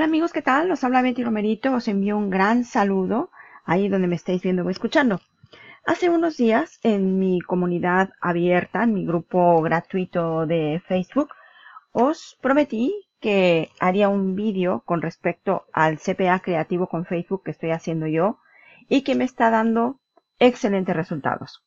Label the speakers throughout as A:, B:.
A: Hola amigos, ¿qué tal? Os habla Betty Romerito, os envío un gran saludo ahí donde me estáis viendo o escuchando. Hace unos días en mi comunidad abierta, en mi grupo gratuito de Facebook, os prometí que haría un vídeo con respecto al CPA creativo con Facebook que estoy haciendo yo y que me está dando excelentes resultados.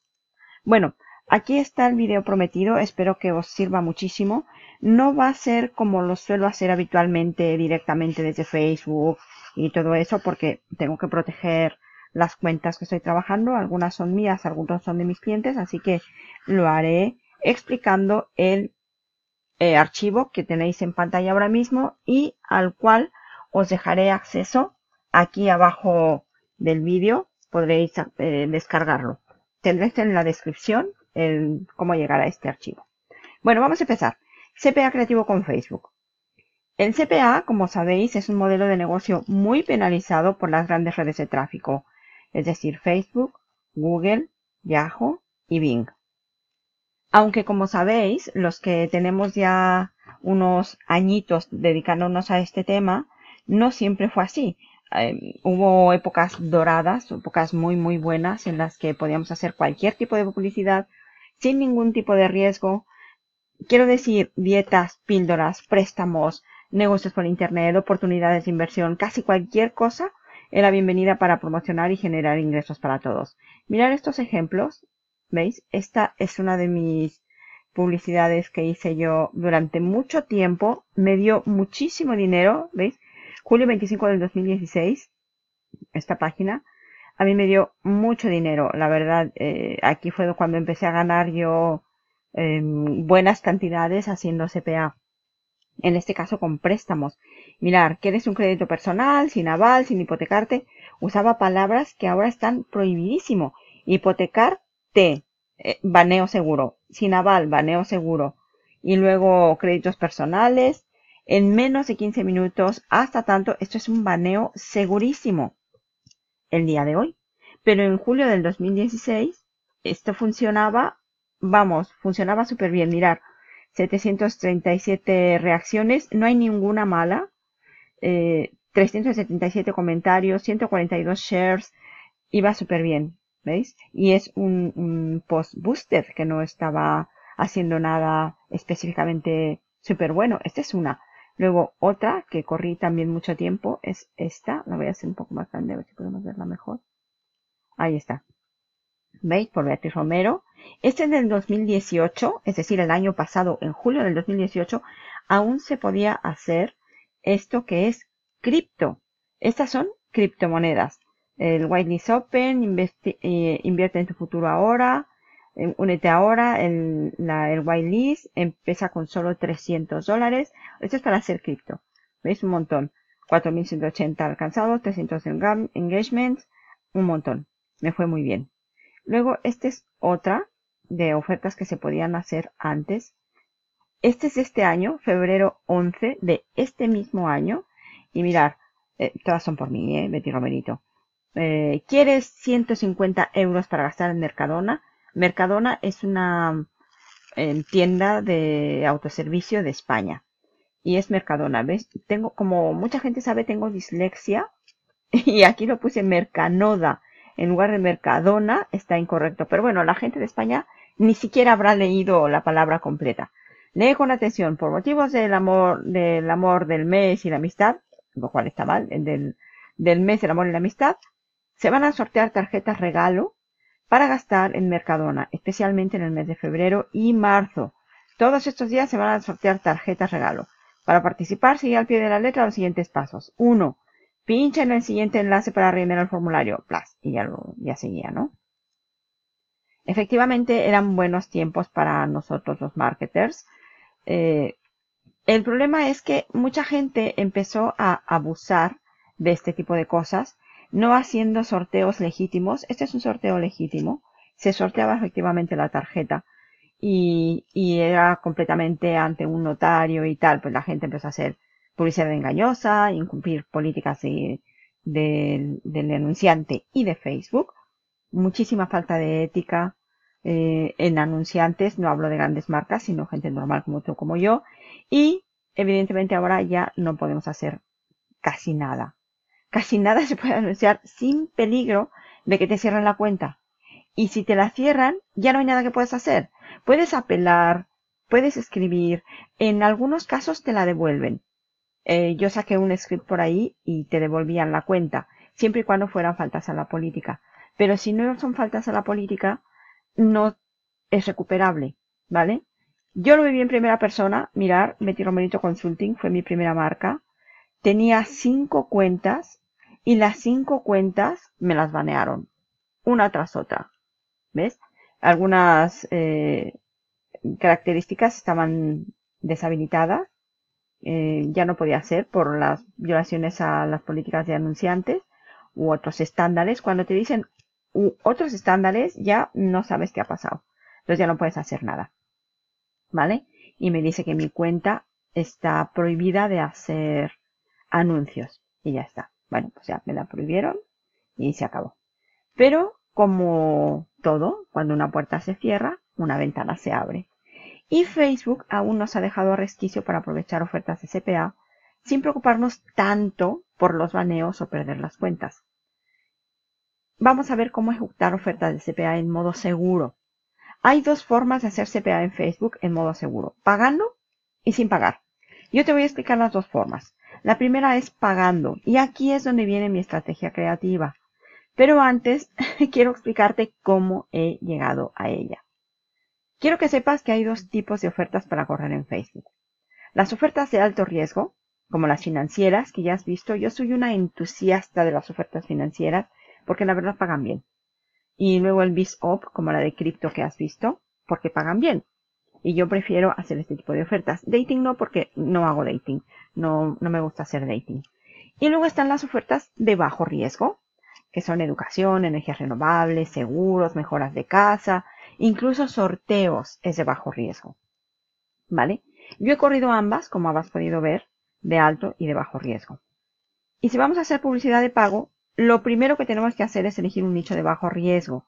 A: Bueno, Aquí está el video prometido, espero que os sirva muchísimo. No va a ser como lo suelo hacer habitualmente directamente desde Facebook y todo eso porque tengo que proteger las cuentas que estoy trabajando. Algunas son mías, algunas son de mis clientes, así que lo haré explicando el eh, archivo que tenéis en pantalla ahora mismo y al cual os dejaré acceso aquí abajo del vídeo. Podréis eh, descargarlo. Tendréis en la descripción el, cómo llegar a este archivo. Bueno, vamos a empezar. CPA creativo con Facebook. El CPA, como sabéis, es un modelo de negocio muy penalizado por las grandes redes de tráfico, es decir, Facebook, Google, Yahoo y Bing. Aunque como sabéis, los que tenemos ya unos añitos dedicándonos a este tema, no siempre fue así. Em, hubo épocas doradas, épocas muy muy buenas en las que podíamos hacer cualquier tipo de publicidad sin ningún tipo de riesgo. Quiero decir, dietas, píldoras, préstamos, negocios por Internet, oportunidades de inversión, casi cualquier cosa era bienvenida para promocionar y generar ingresos para todos. Mirar estos ejemplos, ¿veis? Esta es una de mis publicidades que hice yo durante mucho tiempo. Me dio muchísimo dinero, ¿veis? Julio 25 del 2016, esta página a mí me dio mucho dinero, la verdad. Eh, aquí fue cuando empecé a ganar yo eh, buenas cantidades haciendo CPA. En este caso con préstamos. Mirar, ¿quieres un crédito personal, sin aval, sin hipotecarte? Usaba palabras que ahora están prohibidísimo. Hipotecarte, eh, baneo seguro. Sin aval, baneo seguro. Y luego créditos personales. En menos de 15 minutos, hasta tanto, esto es un baneo segurísimo el día de hoy. Pero en julio del 2016 esto funcionaba, vamos, funcionaba súper bien. Mirar, 737 reacciones, no hay ninguna mala, 377 eh, comentarios, 142 shares, iba súper bien, ¿veis? Y es un, post booster que no estaba haciendo nada específicamente súper bueno. Esta es una. Luego otra que corrí también mucho tiempo es esta. La voy a hacer un poco más grande a ver si podemos verla mejor. Ahí está. ¿Veis? Por Beatriz Romero. Este es del 2018, es decir, el año pasado, en julio del 2018, aún se podía hacer esto que es cripto. Estas son criptomonedas. El Whitelist Open, eh, invierte en tu futuro ahora, únete ahora, en la, el whitelist empieza con solo 300 dólares. Esto es para hacer cripto. ¿Veis? Un montón. 4.180 alcanzados, 300 engagements, un montón. Me fue muy bien. Luego, esta es otra de ofertas que se podían hacer antes. Este es este año, febrero 11 de este mismo año. Y mirar, eh, todas son por mí, ¿eh? Betty Romerito. Eh, ¿Quieres 150 euros para gastar en Mercadona? Mercadona es una em, tienda de autoservicio de España. Y es Mercadona, ¿ves? Tengo, como mucha gente sabe, tengo dislexia. Y aquí lo puse Mercanoda. En lugar de Mercadona está incorrecto. Pero bueno, la gente de España ni siquiera habrá leído la palabra completa. Lee con atención. Por motivos del amor, del amor del mes y la amistad, lo cual está mal, del, del mes, el amor y la amistad, se van a sortear tarjetas regalo para gastar en Mercadona, especialmente en el mes de febrero y marzo. Todos estos días se van a sortear tarjetas regalo. Para participar, sigue al pie de la letra los siguientes pasos. 1. Pincha en el siguiente enlace para rellenar el formulario. Plus, y ya, lo, ya seguía, ¿no? Efectivamente, eran buenos tiempos para nosotros los marketers. Eh, el problema es que mucha gente empezó a abusar de este tipo de cosas no haciendo sorteos legítimos. Este es un sorteo legítimo. Se sorteaba efectivamente la tarjeta y, era completamente ante un notario y tal. Pues la gente empezó a hacer publicidad engañosa, incumplir políticas de, del denunciante y de Facebook. Muchísima falta de ética eh, en anunciantes. No hablo de grandes marcas, sino gente normal como tú, como yo. Y evidentemente ahora ya no podemos hacer casi nada casi nada se puede anunciar sin peligro de que te cierren la cuenta. Y si te la cierran, ya no hay nada que puedas hacer. Puedes apelar, puedes escribir, en algunos casos te la devuelven. Eh, yo saqué un script por ahí y te devolvían la cuenta, siempre y cuando fueran faltas a la política. Pero si no son faltas a la política, no es recuperable, ¿vale? Yo lo viví en primera persona, mirar, Betty Romerito Consulting fue mi primera marca. Tenía cinco cuentas y las cinco cuentas me las banearon, una tras otra. ¿Ves? Algunas eh, características estaban deshabilitadas. Eh, ya no podía hacer por las violaciones a las políticas de anunciantes u otros estándares. Cuando te dicen otros estándares, ya no sabes qué ha pasado. Entonces ya no puedes hacer nada. ¿Vale? Y me dice que mi cuenta está prohibida de hacer anuncios. Y ya está. Bueno, pues ya, me la prohibieron y se acabó. Pero, como todo, cuando una puerta se cierra, una ventana se abre. Y Facebook aún nos ha dejado a resquicio para aprovechar ofertas de CPA sin preocuparnos tanto por los baneos o perder las cuentas. Vamos a ver cómo ejecutar ofertas de CPA en modo seguro. Hay dos formas de hacer CPA en Facebook en modo seguro, pagando y sin pagar. Yo te voy a explicar las dos formas. La primera es pagando y aquí es donde viene mi estrategia creativa. Pero antes quiero explicarte cómo he llegado a ella. Quiero que sepas que hay dos tipos de ofertas para correr en Facebook. Las ofertas de alto riesgo, como las financieras que ya has visto, yo soy una entusiasta de las ofertas financieras porque la verdad pagan bien. Y luego el op, como la de cripto que has visto, porque pagan bien. Y yo prefiero hacer este tipo de ofertas. Dating no porque no hago dating. No, no me gusta hacer dating. Y luego están las ofertas de bajo riesgo, que son educación, energías renovables, seguros, mejoras de casa, incluso sorteos es de bajo riesgo. ¿Vale? Yo he corrido ambas, como habrás podido ver, de alto y de bajo riesgo. Y si vamos a hacer publicidad de pago, lo primero que tenemos que hacer es elegir un nicho de bajo riesgo.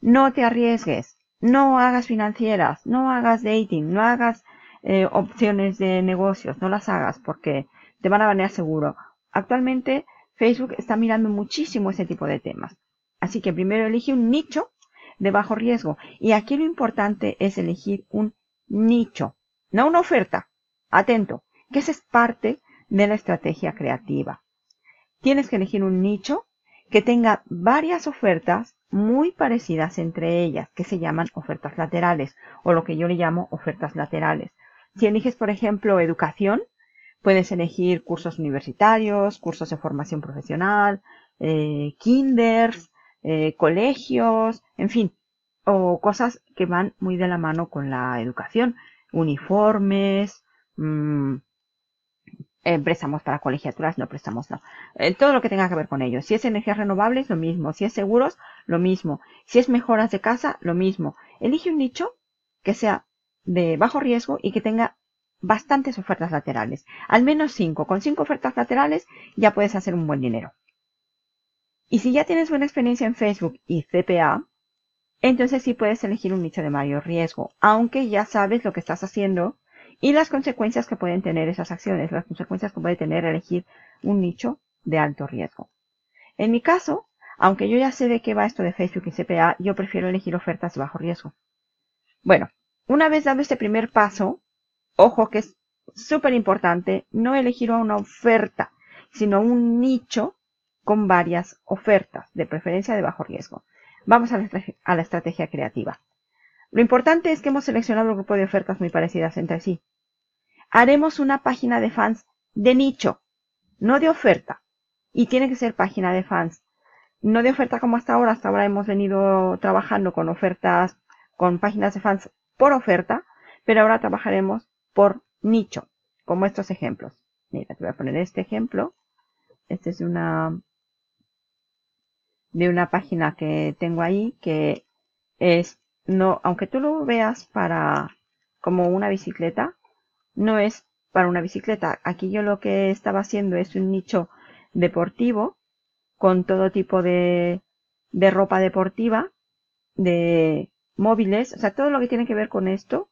A: No te arriesgues no hagas financieras, no hagas dating, no hagas eh, opciones de negocios, no las hagas porque te van a banear seguro. Actualmente Facebook está mirando muchísimo ese tipo de temas. Así que primero elige un nicho de bajo riesgo. Y aquí lo importante es elegir un nicho, no una oferta. Atento, que esa es parte de la estrategia creativa. Tienes que elegir un nicho que tenga varias ofertas muy parecidas entre ellas, que se llaman ofertas laterales o lo que yo le llamo ofertas laterales. Si eliges, por ejemplo, educación, puedes elegir cursos universitarios, cursos de formación profesional, eh, kinders, eh, colegios, en fin, o cosas que van muy de la mano con la educación, uniformes, mm, eh, para colegiaturas, no prestamos no. Eh, todo lo que tenga que ver con ello. Si es energías renovables, lo mismo. Si es seguros, lo mismo. Si es mejoras de casa, lo mismo. Elige un nicho que sea de bajo riesgo y que tenga bastantes ofertas laterales. Al menos cinco. Con cinco ofertas laterales ya puedes hacer un buen dinero. Y si ya tienes buena experiencia en Facebook y CPA, entonces sí puedes elegir un nicho de mayor riesgo, aunque ya sabes lo que estás haciendo y las consecuencias que pueden tener esas acciones, las consecuencias que puede tener elegir un nicho de alto riesgo. En mi caso, aunque yo ya sé de qué va esto de Facebook y CPA, yo prefiero elegir ofertas de bajo riesgo. Bueno, una vez dado este primer paso, ojo que es súper importante no elegir una oferta, sino un nicho con varias ofertas, de preferencia de bajo riesgo. Vamos a la, a la estrategia creativa. Lo importante es que hemos seleccionado un grupo de ofertas muy parecidas entre sí haremos una página de fans de nicho, no de oferta. Y tiene que ser página de fans. No de oferta como hasta ahora. Hasta ahora hemos venido trabajando con ofertas, con páginas de fans por oferta, pero ahora trabajaremos por nicho, como estos ejemplos. Mira, te voy a poner este ejemplo. Este es una, de una página que tengo ahí que es, no, aunque tú lo veas para, como una bicicleta, no es para una bicicleta. Aquí yo lo que estaba haciendo es un nicho deportivo con todo tipo de, de ropa deportiva, de móviles, o sea, todo lo que tiene que ver con esto.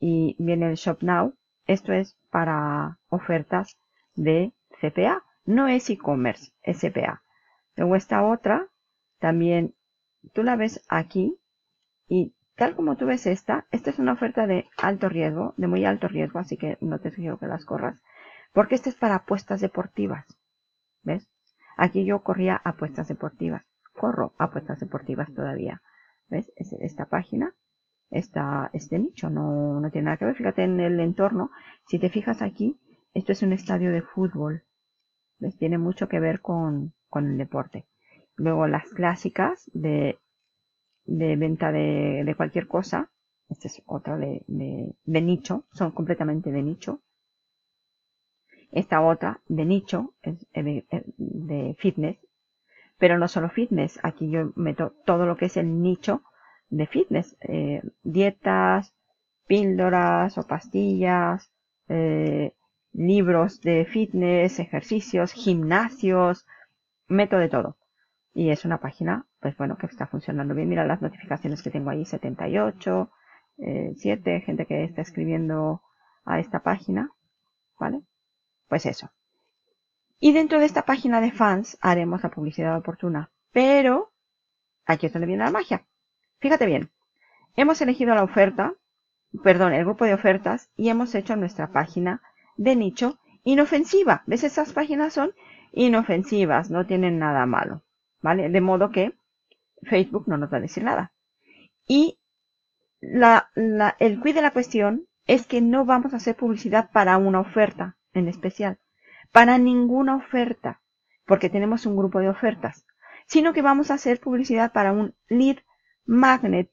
A: Y viene el Shop Now. Esto es para ofertas de CPA. No es e-commerce, es CPA. Luego esta otra, también tú la ves aquí y Tal como tú ves esta, esta es una oferta de alto riesgo, de muy alto riesgo, así que no te sugiero que las corras, porque esta es para apuestas deportivas. ¿Ves? Aquí yo corría apuestas deportivas. Corro apuestas deportivas todavía. ¿Ves? esta página, esta, este nicho, no, tiene nada que ver. Fíjate en el entorno. Si te fijas aquí, esto es un estadio de fútbol. ¿Ves? Tiene mucho que ver con, con el deporte. Luego las clásicas de de venta de, cualquier cosa. Este es otro de, de, nicho, son completamente de nicho. Esta otra de nicho, es eh, eh, de fitness. Pero no solo fitness, aquí yo meto todo lo que es el nicho de fitness. Eh, dietas, píldoras o pastillas, libros de fitness, ejercicios, gimnasios, meto de todo. Y es una página pues bueno, que está funcionando bien. Mira las notificaciones que tengo ahí, 78, 7, eh, gente que está escribiendo a esta página, ¿vale? Pues eso. Y dentro de esta página de fans haremos la publicidad oportuna. Pero, aquí es donde viene la magia. Fíjate bien, hemos elegido la oferta, perdón, el grupo de ofertas y hemos hecho nuestra página de nicho inofensiva. ¿Ves? esas páginas son inofensivas, no tienen nada malo, ¿vale? De modo que Facebook no nos va a decir nada. Y el quid de la cuestión es que no vamos a hacer publicidad para una oferta en especial, para ninguna oferta, porque tenemos un grupo de ofertas, sino que vamos a hacer publicidad para un lead magnet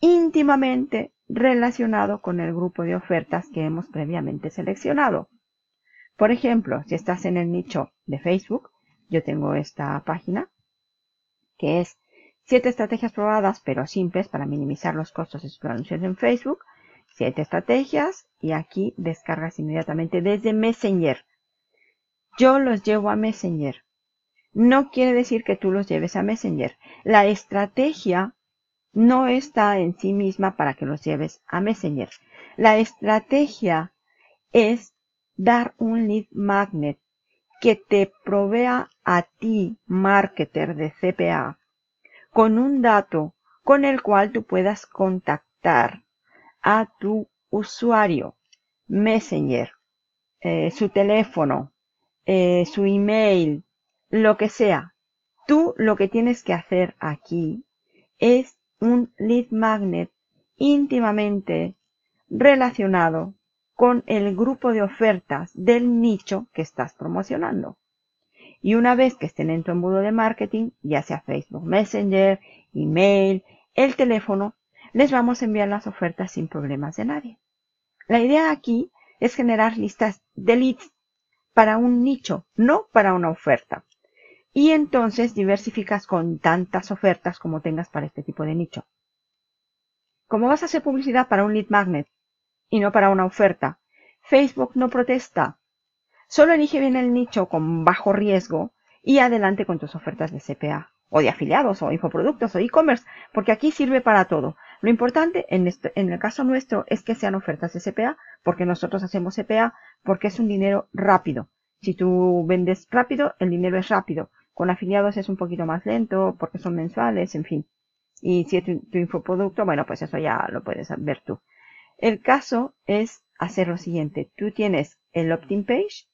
A: íntimamente relacionado con el grupo de ofertas que hemos previamente seleccionado. Por ejemplo, si estás en el nicho de Facebook, yo tengo esta página que es Siete estrategias probadas pero simples para minimizar los costos de sus anuncios en Facebook. Siete estrategias y aquí descargas inmediatamente desde Messenger. Yo los llevo a Messenger. No quiere decir que tú los lleves a Messenger. La estrategia no está en sí misma para que los lleves a Messenger. La estrategia es dar un lead magnet que te provea a ti, marketer de CPA, con un dato con el cual tú puedas contactar a tu usuario, Messenger, eh, su teléfono, eh, su email, lo que sea. Tú lo que tienes que hacer aquí es un lead magnet íntimamente relacionado con el grupo de ofertas del nicho que estás promocionando. Y una vez que estén en tu embudo de marketing, ya sea Facebook Messenger, email, el teléfono, les vamos a enviar las ofertas sin problemas de nadie. La idea aquí es generar listas de leads para un nicho, no para una oferta. Y entonces diversificas con tantas ofertas como tengas para este tipo de nicho. Como vas a hacer publicidad para un lead magnet y no para una oferta, Facebook no protesta. Solo elige bien el nicho con bajo riesgo y adelante con tus ofertas de CPA o de afiliados o infoproductos o e-commerce, porque aquí sirve para todo. Lo importante en, este, el caso nuestro es que sean ofertas de CPA, porque nosotros hacemos CPA, porque es un dinero rápido. Si tú vendes rápido, el dinero es rápido. Con afiliados es un poquito más lento, porque son mensuales, en fin. Y si es tu, tu infoproducto, bueno, pues eso ya lo puedes ver tú. El caso es hacer lo siguiente. Tú tienes el opt-in page,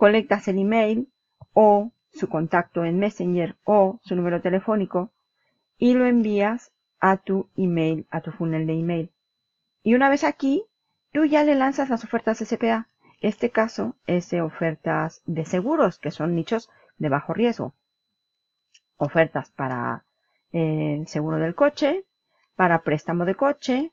A: colectas el email o su contacto en Messenger o su número telefónico y lo envías a tu email, a tu funnel de email. Y una vez aquí, tú ya le lanzas las ofertas SPA. Este caso es de ofertas de seguros, que son nichos de bajo riesgo. Ofertas para el seguro del coche, para préstamo de coche,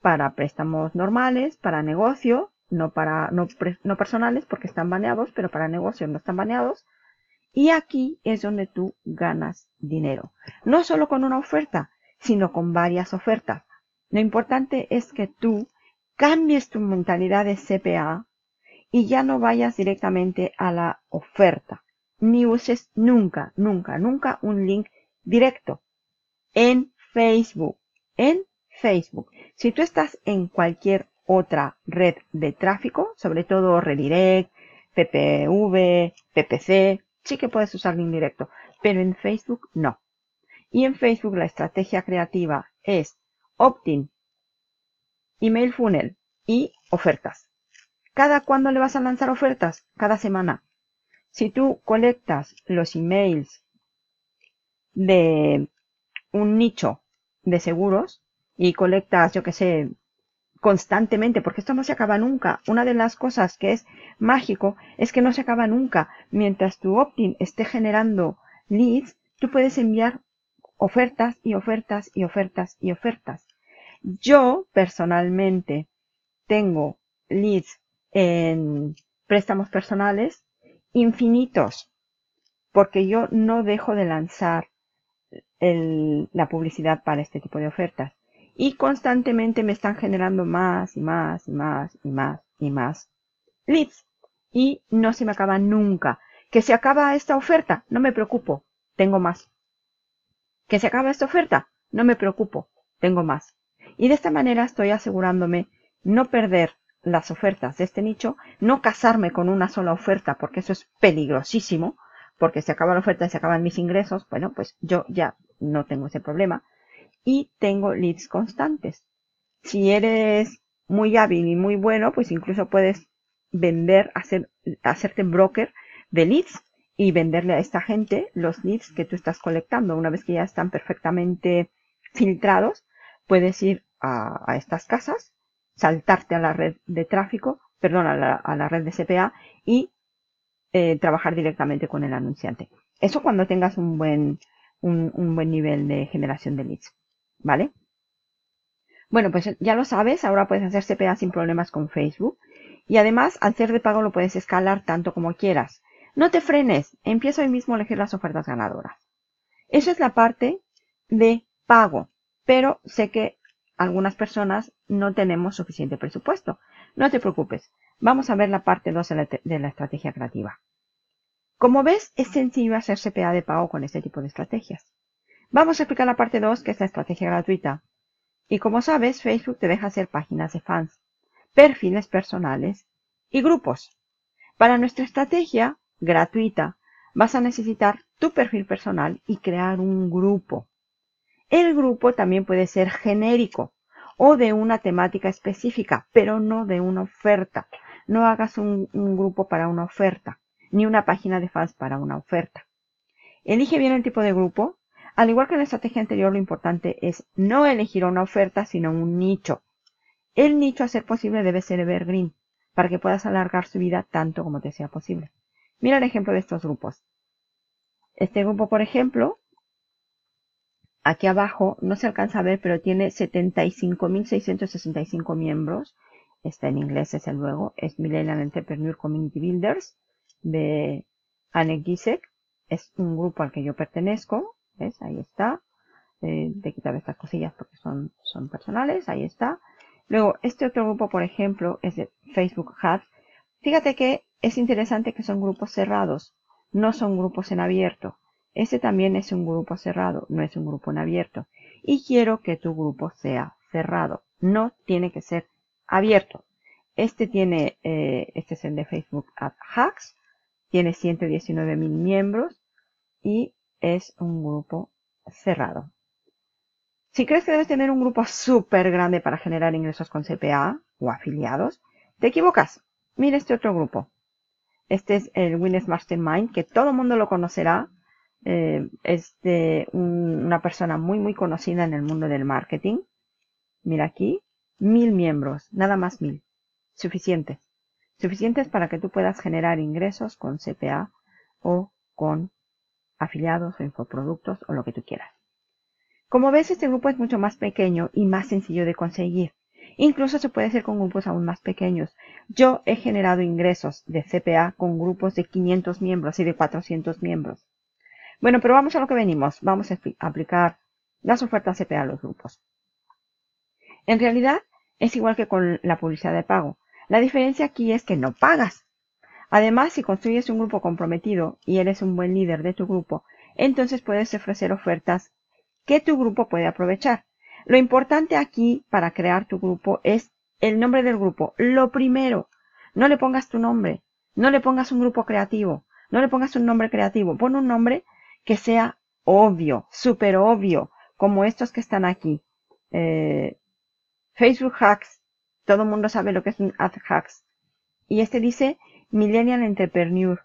A: para préstamos normales, para negocio no, para, no, personales porque están baneados, pero para negocios no están baneados. Y aquí es donde tú ganas dinero. No solo con una oferta, sino con varias ofertas. Lo importante es que tú cambies tu mentalidad de CPA y ya no vayas directamente a la oferta. Ni uses nunca, nunca, nunca un link directo en Facebook. En Facebook. Si tú estás en cualquier otra red de tráfico, sobre todo Redirect, PPV, PPC, sí que puedes usar link directo, pero en Facebook no. Y en Facebook la estrategia creativa es opt-in, email funnel y ofertas. ¿Cada cuándo le vas a lanzar ofertas? Cada semana. Si tú colectas los emails de un nicho de seguros y colectas, yo que sé, constantemente, porque esto no se acaba nunca. Una de las cosas que es mágico es que no se acaba nunca. Mientras tu opt-in esté generando leads, tú puedes enviar ofertas y ofertas y ofertas y ofertas. Yo personalmente tengo leads en préstamos personales infinitos, porque yo no dejo de lanzar la publicidad para este tipo de ofertas y constantemente me están generando más y más y más y más y más leads y no se me acaba nunca. Que se acaba esta oferta, no me preocupo, tengo más. Que se acaba esta oferta, no me preocupo, tengo más. Y de esta manera estoy asegurándome no perder las ofertas de este nicho, no casarme con una sola oferta porque eso es peligrosísimo, porque se acaba la oferta y se acaban mis ingresos, bueno, pues yo ya no tengo ese problema y tengo leads constantes. Si eres muy hábil y muy bueno, pues incluso puedes vender, hacer, hacerte broker de leads y venderle a esta gente los leads que tú estás colectando. Una vez que ya están perfectamente filtrados, puedes ir a, estas casas, saltarte a la red de tráfico, perdón, a la, red de CPA y eh, trabajar directamente con el anunciante. Eso cuando tengas un buen, un buen nivel de generación de leads. ¿Vale? Bueno, pues ya lo sabes, ahora puedes hacer CPA sin problemas con Facebook. Y además, al ser de pago lo puedes escalar tanto como quieras. No te frenes, empieza hoy mismo a elegir las ofertas ganadoras. Esa es la parte de pago, pero sé que algunas personas no tenemos suficiente presupuesto. No te preocupes, vamos a ver la parte 2 de la estrategia creativa. Como ves, es sencillo hacer CPA de pago con este tipo de estrategias. Vamos a explicar la parte 2, que es la estrategia gratuita. Y como sabes, Facebook te deja hacer páginas de fans, perfiles personales y grupos. Para nuestra estrategia gratuita, vas a necesitar tu perfil personal y crear un grupo. El grupo también puede ser genérico o de una temática específica, pero no de una oferta. No hagas un, un, grupo para una oferta, ni una página de fans para una oferta. Elige bien el tipo de grupo, al igual que en la estrategia anterior, lo importante es no elegir una oferta, sino un nicho. El nicho a ser posible debe ser evergreen, para que puedas alargar su vida tanto como te sea posible. Mira el ejemplo de estos grupos. Este grupo, por ejemplo, aquí abajo no se alcanza a ver, pero tiene 75.665 miembros. Está en inglés, el luego. Es Millennial Entrepreneur Community Builders de Anne Gisek. Es un grupo al que yo pertenezco. Ahí está. Eh, de quitar estas cosillas porque son, son personales. Ahí está. Luego, este otro grupo, por ejemplo, es de Facebook Hacks. Fíjate que es interesante que son grupos cerrados. No son grupos en abierto. Este también es un grupo cerrado, no es un grupo en abierto. Y quiero que tu grupo sea cerrado. No tiene que ser abierto. Este tiene, eh, este es el de Facebook Hacks. Tiene 119 mil miembros y es un grupo cerrado. Si crees que debes tener un grupo súper grande para generar ingresos con CPA o afiliados, te equivocas. Mira este otro grupo. Este es el Winners Mastermind, que todo el mundo lo conocerá. Eh, es de una persona muy, muy conocida en el mundo del marketing. Mira aquí, mil miembros, nada más mil. Suficientes. Suficientes para que tú puedas generar ingresos con CPA o con afiliados o infoproductos o lo que tú quieras. Como ves, este grupo es mucho más pequeño y más sencillo de conseguir. Incluso se puede hacer con grupos aún más pequeños. Yo he generado ingresos de CPA con grupos de 500 miembros y de 400 miembros. Bueno, pero vamos a lo que venimos. Vamos a aplicar las ofertas CPA a los grupos. En realidad, es igual que con la publicidad de pago. La diferencia aquí es que no pagas, Además, si construyes un grupo comprometido y eres un buen líder de tu grupo, entonces puedes ofrecer ofertas que tu grupo puede aprovechar. Lo importante aquí para crear tu grupo es el nombre del grupo. Lo primero, no le pongas tu nombre, no le pongas un grupo creativo, no le pongas un nombre creativo, pon un nombre que sea obvio, súper obvio, como estos que están aquí. Eh, Facebook Hacks, todo el mundo sabe lo que es un Ad Hacks. Y este dice Millennial Entrepreneur.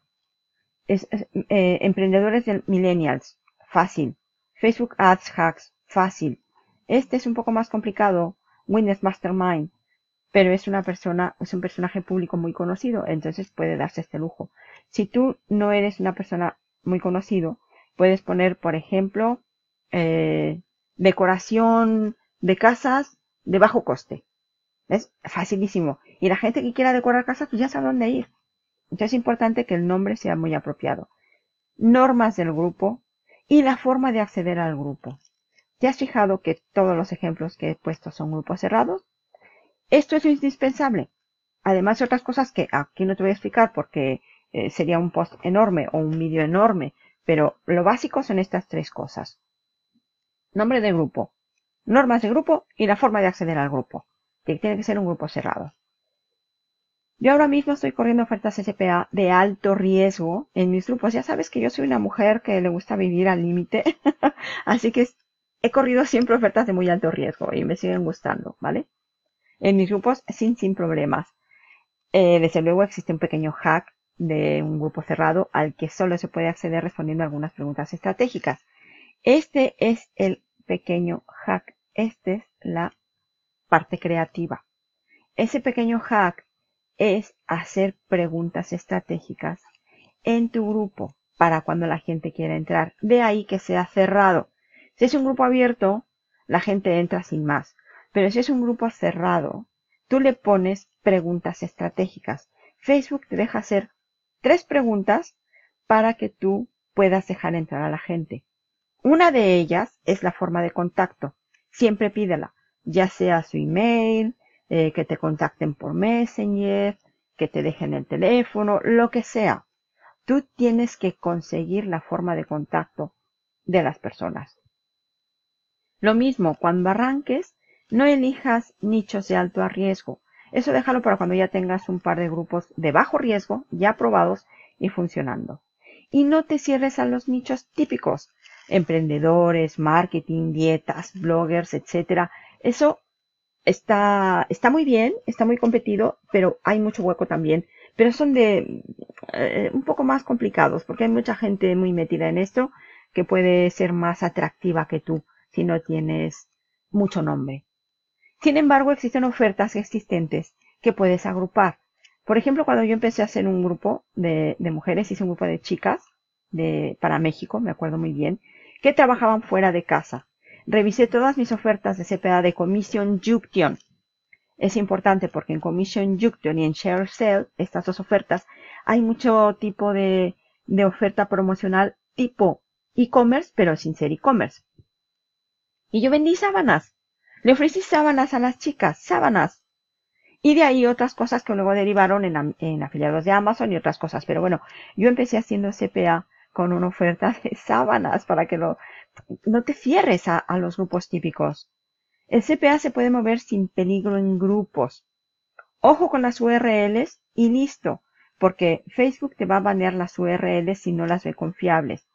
A: Es, eh, emprendedores de Millennials. Fácil. Facebook Ads Hacks. Fácil. Este es un poco más complicado. Windows Mastermind. Pero es una persona, es un personaje público muy conocido, entonces puede darse este lujo. Si tú no eres una persona muy conocido, puedes poner, por ejemplo, eh, decoración de casas de bajo coste. Es facilísimo. Y la gente que quiera decorar casas, pues ya sabe dónde ir. Entonces es importante que el nombre sea muy apropiado. Normas del grupo y la forma de acceder al grupo. ¿Te has fijado que todos los ejemplos que he puesto son grupos cerrados? Esto es indispensable. Además de otras cosas que aquí no te voy a explicar porque eh, sería un post enorme o un vídeo enorme, pero lo básico son estas tres cosas. Nombre del grupo, normas del grupo y la forma de acceder al grupo. Que tiene que ser un grupo cerrado. Yo ahora mismo estoy corriendo ofertas SPA de alto riesgo en mis grupos. Ya sabes que yo soy una mujer que le gusta vivir al límite, así que he corrido siempre ofertas de muy alto riesgo y me siguen gustando, ¿vale? En mis grupos sin, sin problemas. Eh, desde luego existe un pequeño hack de un grupo cerrado al que solo se puede acceder respondiendo algunas preguntas estratégicas. Este es el pequeño hack, esta es la parte creativa. Ese pequeño hack es hacer preguntas estratégicas en tu grupo para cuando la gente quiera entrar. De ahí que sea cerrado. Si es un grupo abierto, la gente entra sin más. Pero si es un grupo cerrado, tú le pones preguntas estratégicas. Facebook te deja hacer tres preguntas para que tú puedas dejar entrar a la gente. Una de ellas es la forma de contacto. Siempre pídela, ya sea su email, eh, que te contacten por Messenger, que te dejen el teléfono, lo que sea. Tú tienes que conseguir la forma de contacto de las personas. Lo mismo, cuando arranques, no elijas nichos de alto riesgo. Eso déjalo para cuando ya tengas un par de grupos de bajo riesgo ya probados y funcionando. Y no te cierres a los nichos típicos, emprendedores, marketing, dietas, bloggers, etc. Eso está, está muy bien, está muy competido, pero hay mucho hueco también. Pero son de eh, un poco más complicados, porque hay mucha gente muy metida en esto que puede ser más atractiva que tú si no tienes mucho nombre. Sin embargo, existen ofertas existentes que puedes agrupar. Por ejemplo, cuando yo empecé a hacer un grupo de, mujeres, hice un grupo de chicas de, para México, me acuerdo muy bien, que trabajaban fuera de casa. Revisé todas mis ofertas de CPA de Commission Junction. Es importante porque en Commission Junction y en Share Sale, estas dos ofertas, hay mucho tipo de, de oferta promocional tipo e-commerce, pero sin ser e-commerce. Y yo vendí sábanas. Le ofrecí sábanas a las chicas, sábanas. Y de ahí otras cosas que luego derivaron en, en, afiliados de Amazon y otras cosas. Pero bueno, yo empecé haciendo CPA con una oferta de sábanas para que lo, no te cierres a, los grupos típicos. El CPA se puede mover sin peligro en grupos. Ojo con las URLs y listo, porque Facebook te va a banear las URLs si no las ve confiables.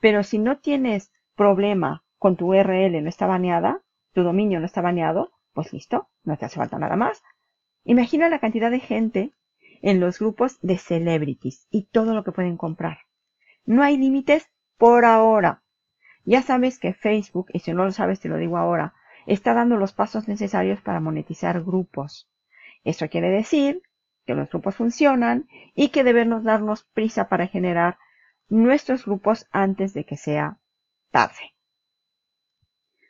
A: Pero si no tienes problema con tu URL no está baneada, tu dominio no está baneado, pues listo, no te hace falta nada más. Imagina la cantidad de gente en los grupos de celebrities y todo lo que pueden comprar. No hay límites por ahora. Ya sabes que Facebook, y si no lo sabes te lo digo ahora, está dando los pasos necesarios para monetizar grupos. Esto quiere decir que los grupos funcionan y que debemos darnos prisa para generar nuestros grupos antes de que sea tarde.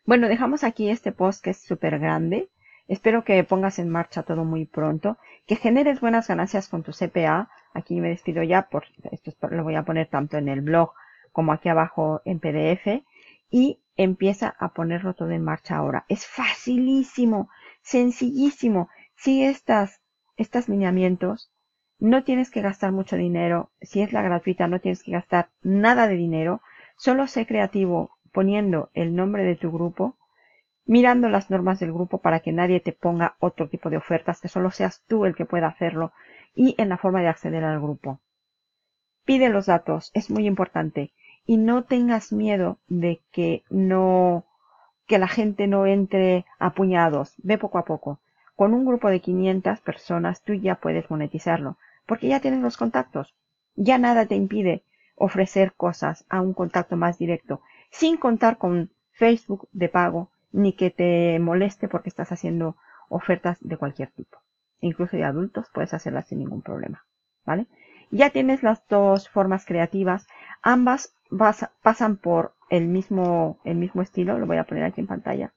A: Bueno, dejamos aquí este post que es súper grande. Espero que pongas en marcha todo muy pronto, que generes buenas ganancias con tu CPA. Aquí me despido ya, por esto lo voy a poner tanto en el blog como aquí abajo en PDF, y empieza a ponerlo todo en marcha ahora. Es facilísimo, sencillísimo. Si estas, estas lineamientos, no tienes que gastar mucho dinero. Si es la gratuita, no tienes que gastar nada de dinero. Solo sé creativo poniendo el nombre de tu grupo, mirando las normas del grupo para que nadie te ponga otro tipo de ofertas, que solo seas tú el que pueda hacerlo y en la forma de acceder al grupo. Pide los datos, es muy importante y no tengas miedo de que no que la gente no entre a puñados. Ve poco a poco. Con un grupo de 500 personas tú ya puedes monetizarlo, porque ya tienes los contactos. Ya nada te impide ofrecer cosas a un contacto más directo, sin contar con Facebook de pago, ni que te moleste porque estás haciendo ofertas de cualquier tipo. Incluso de adultos puedes hacerlas sin ningún problema. ¿Vale? Ya tienes las dos formas creativas. Ambas pasan por el mismo, el mismo estilo, lo voy a poner aquí en pantalla,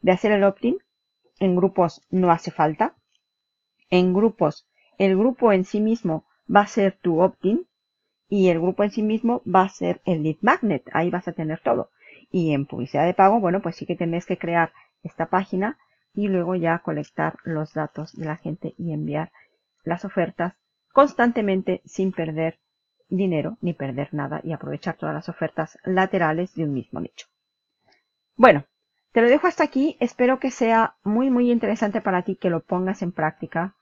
A: de hacer el opt-in. En grupos no hace falta. En grupos, el grupo en sí mismo va a ser tu opt-in y el grupo en sí mismo va a ser el lead magnet. Ahí vas a tener todo. Y en publicidad de pago, bueno, pues sí que tenés que crear esta página y luego ya colectar los datos de la gente y enviar las ofertas constantemente sin perder dinero ni perder nada y aprovechar todas las ofertas laterales de un mismo nicho. Bueno, te lo dejo hasta aquí. Espero que sea muy, muy interesante para ti que lo pongas en práctica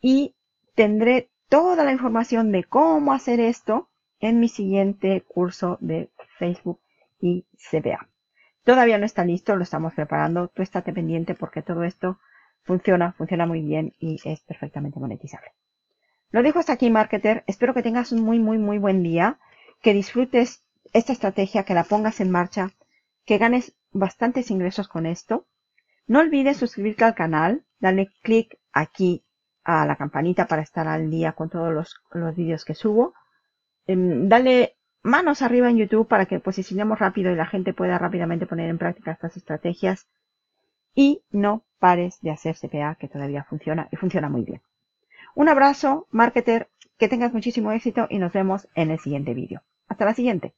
A: y tendré toda la información de cómo hacer esto en mi siguiente curso de Facebook y CBA. Todavía no está listo, lo estamos preparando. Tú estate pendiente porque todo esto funciona, funciona muy bien y es perfectamente monetizable. Lo dejo hasta aquí, marketer. Espero que tengas un muy, muy, muy buen día, que disfrutes esta estrategia, que la pongas en marcha, que ganes bastantes ingresos con esto. No olvides suscribirte al canal, darle clic aquí a la campanita para estar al día con todos los, vídeos que subo. Em, dale manos arriba en YouTube para que posicionemos rápido y la gente pueda rápidamente poner en práctica estas estrategias. Y no pares de hacer CPA que todavía funciona y funciona muy bien. Un abrazo, marketer, que tengas muchísimo éxito y nos vemos en el siguiente vídeo. Hasta la siguiente.